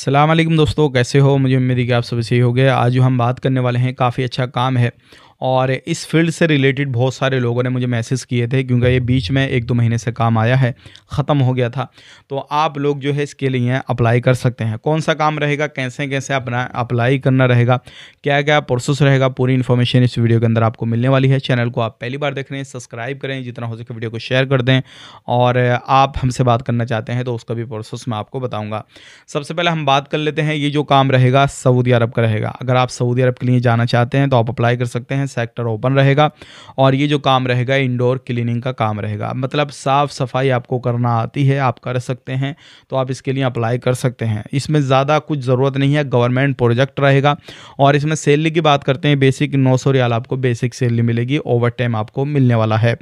सलाम दोस्तों कैसे हो मुझे उम्मीद है कि आप सब सही हो गए आज जो हम बात करने वाले हैं काफ़ी अच्छा काम है और इस फील्ड से रिलेटेड बहुत सारे लोगों ने मुझे मैसेज किए थे क्योंकि ये बीच में एक दो महीने से काम आया है ख़त्म हो गया था तो आप लोग जो है इसके लिए अप्लाई कर सकते हैं कौन सा काम रहेगा कैसे कैसे अपना अप्लाई करना रहेगा क्या क्या प्रोसेस रहेगा पूरी इन्फॉर्मेशन इस वीडियो के अंदर आपको मिलने वाली है चैनल को आप पहली बार देख रहे हैं सब्सक्राइब करें जितना हो सके वीडियो को शेयर कर दें और आप हमसे बात करना चाहते हैं तो उसका भी प्रोसेस मैं आपको बताऊँगा सबसे पहले हम बात कर लेते हैं ये जो काम रहेगा सऊदी अरब का रहेगा अगर आप सऊदी अरब के लिए जाना चाहते हैं तो आप अप्लाई कर सकते हैं सेक्टर ओपन रहेगा और ये जो काम रहेगा इंडोर क्लीनिंग का काम रहेगा मतलब साफ़ सफाई आपको करना आती है आप कर सकते हैं तो आप इसके लिए अप्लाई कर सकते हैं इसमें ज़्यादा कुछ ज़रूरत नहीं है गवर्नमेंट प्रोजेक्ट रहेगा और इसमें सैलरी की बात करते हैं बेसिक नौ सौ रियाल आपको बेसिक सैलरी मिलेगी ओवर टाइम आपको मिलने वाला है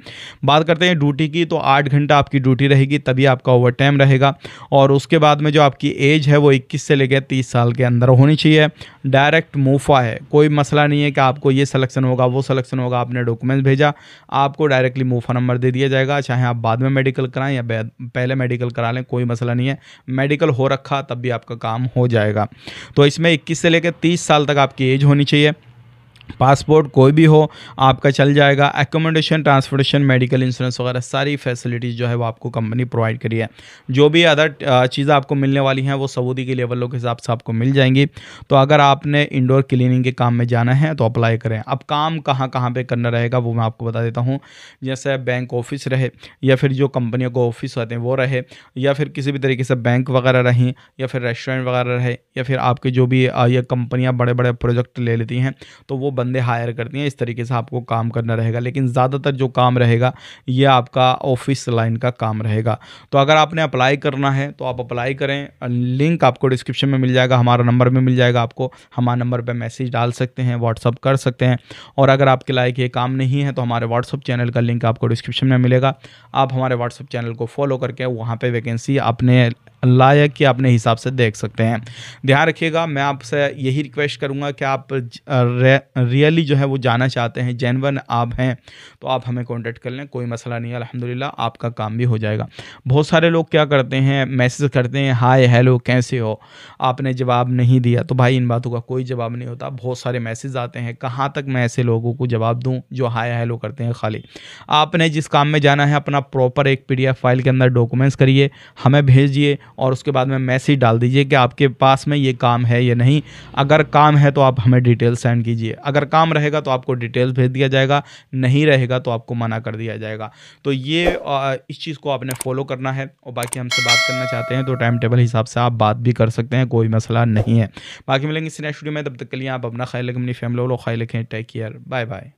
बात करते हैं ड्यूटी की तो आठ घंटा आपकी ड्यूटी रहेगी तभी आपका ओवर टाइम रहेगा और उसके बाद में जो आपकी एज है वो इक्कीस से लेकर तीस साल के अंदर होनी चाहिए डायरेक्ट मूफा है कोई मसला नहीं है कि आपको ये सलेक्शन होगा होगा वो सलेक्शन होगा आपने डॉक्यूमेंट्स भेजा आपको डायरेक्टली मूफा नंबर दे दिया जाएगा चाहे आप बाद में मेडिकल कराएं या पहले मेडिकल करा लें कोई मसला नहीं है मेडिकल हो रखा तब भी आपका काम हो जाएगा तो इसमें इक्कीस से लेकर तीस साल तक आपकी एज होनी चाहिए पासपोर्ट कोई भी हो आपका चल जाएगा एकोमोडेशन ट्रांसपोर्टेशन मेडिकल इंश्योरेंस वगैरह सारी फैसिलिटीज़ जो है वो आपको कंपनी प्रोवाइड करी है जो भी अदर चीज़ें आपको मिलने वाली हैं वो सऊदी के लेवलों के हिसाब से आपको मिल जाएंगी तो अगर आपने इंडोर क्लीनिंग के काम में जाना है तो अप्लाई करें अब काम कहाँ कहाँ पर करना रहेगा वो मैं आपको बता देता हूँ जैसे बैंक ऑफिस रहे या फिर जो कंपनियों को ऑफिस होते हैं वो रहे या फिर किसी भी तरीके से बैंक वगैरह रहें या फिर रेस्टोरेंट वगैरह रहे या फिर आपके जो भी ये कंपनियाँ बड़े बड़े प्रोजेक्ट ले लेती हैं तो वो बंदे हायर करते हैं इस तरीके से आपको काम करना रहेगा लेकिन ज़्यादातर जो काम रहेगा ये आपका ऑफिस लाइन का काम रहेगा तो अगर आपने अप्लाई करना है तो आप अप्लाई करें लिंक आपको डिस्क्रिप्शन में मिल जाएगा हमारा नंबर में मिल जाएगा आपको हमारे नंबर पर मैसेज डाल सकते हैं व्हाट्सअप कर सकते हैं और अगर आपके लायक ये काम नहीं है तो हमारे व्हाट्सअप चैनल का लिंक आपको डिस्क्रिप्शन में मिलेगा आप हमारे व्हाट्सअप चैनल को फॉलो करके वहाँ पर वैकेंसी अपने लायक कि अपने हिसाब से देख सकते हैं ध्यान रखिएगा मैं आपसे यही रिक्वेस्ट करूँगा कि आप रियली जो है वो जाना चाहते हैं जैनवन आप हैं तो आप हमें कांटेक्ट कर लें कोई मसला नहीं है अलहमदिल्ला आपका काम भी हो जाएगा बहुत सारे लोग क्या करते हैं मैसेज करते हैं हाय हेलो कैसे हो आपने जवाब नहीं दिया तो भाई इन बातों का कोई जवाब नहीं होता बहुत सारे मैसेज आते हैं कहाँ तक मैं ऐसे लोगों को जवाब दूँ जो हाय हेलो करते हैं खाली आपने जिस काम में जाना है अपना प्रॉपर एक पी फाइल के अंदर डॉक्यूमेंट्स करिए हमें भेजिए और उसके बाद में मैसेज डाल दीजिए कि आपके पास में ये काम है या नहीं अगर काम है तो आप हमें डिटेल सेंड कीजिए अगर काम रहेगा तो आपको डिटेल भेज दिया जाएगा नहीं रहेगा तो आपको मना कर दिया जाएगा तो ये इस चीज़ को आपने फॉलो करना है और बाकी हमसे बात करना चाहते हैं तो टाइम टेबल हिसाब से आप बात भी कर सकते हैं कोई मसला नहीं है बाकी मिलेंगे इस नेक्स्ट वीडियो में तब तक के लिए आप अपना ख्याल रखें अपनी फैमिली वालों ख्याल रखें टेक केयर बाय बाय